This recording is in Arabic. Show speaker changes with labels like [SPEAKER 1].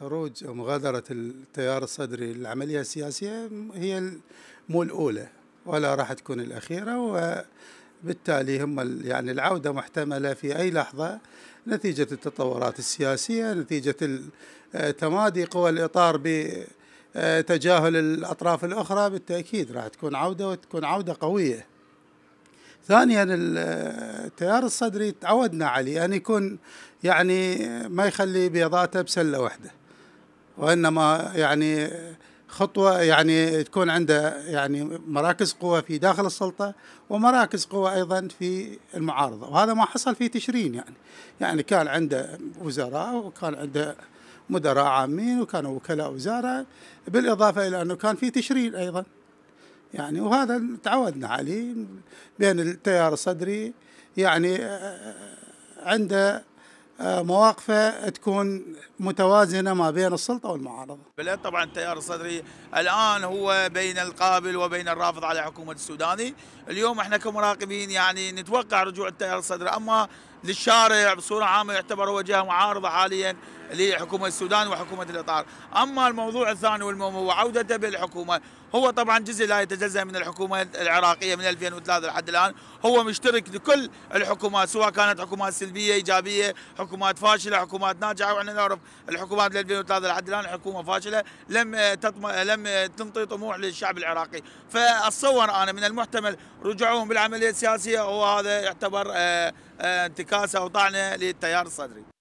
[SPEAKER 1] خروج مغادرة التيار الصدري للعملية السياسية هي مو الأولى ولا راح تكون الأخيرة وبالتالي هم يعني العودة محتملة في أي لحظة نتيجة التطورات السياسية نتيجة آه، تمادي قوى الإطار بتجاهل آه، الأطراف الأخرى بالتأكيد راح تكون عودة وتكون عودة قوية ثانيا آه، التيار الصدري تعودنا عليه ان يكون يعني ما يخلي بيضاته بسله واحده وانما يعني خطوه يعني تكون عنده يعني مراكز قوه في داخل السلطه ومراكز قوه ايضا في المعارضه وهذا ما حصل في تشرين يعني يعني كان عنده وزراء وكان عنده مدراء عامين وكانوا وكلاء وزاره بالاضافه الى انه كان في تشرين ايضا يعني وهذا تعودنا عليه بين التيار الصدري يعني آه، آه، عنده آه، مواقفه تكون متوازنه ما بين السلطه والمعارضه.
[SPEAKER 2] بلد طبعا التيار الصدري الان هو بين القابل وبين الرافض على حكومه السوداني، اليوم احنا كمراقبين يعني نتوقع رجوع التيار الصدري اما للشارع بصوره عامه يعتبر هو جهه معارضه حاليا لحكومه السودان وحكومه الاطار، اما الموضوع الثاني والمهم هو عودته بالحكومه، هو طبعا جزء لا يتجزا من الحكومه العراقيه من 2003 لحد الان، هو مشترك لكل الحكومات سواء كانت حكومات سلبيه ايجابيه، حكومات فاشله، حكومات ناجحه وعنا نعرف الحكومات من 2003 لحد الان حكومه فاشله لم تطم... لم تنطي طموح للشعب العراقي، فاتصور انا من المحتمل رجوعهم بالعمليه السياسيه وهذا يعتبر آه، آه، انتكاسه وطعنه للتيار الصدري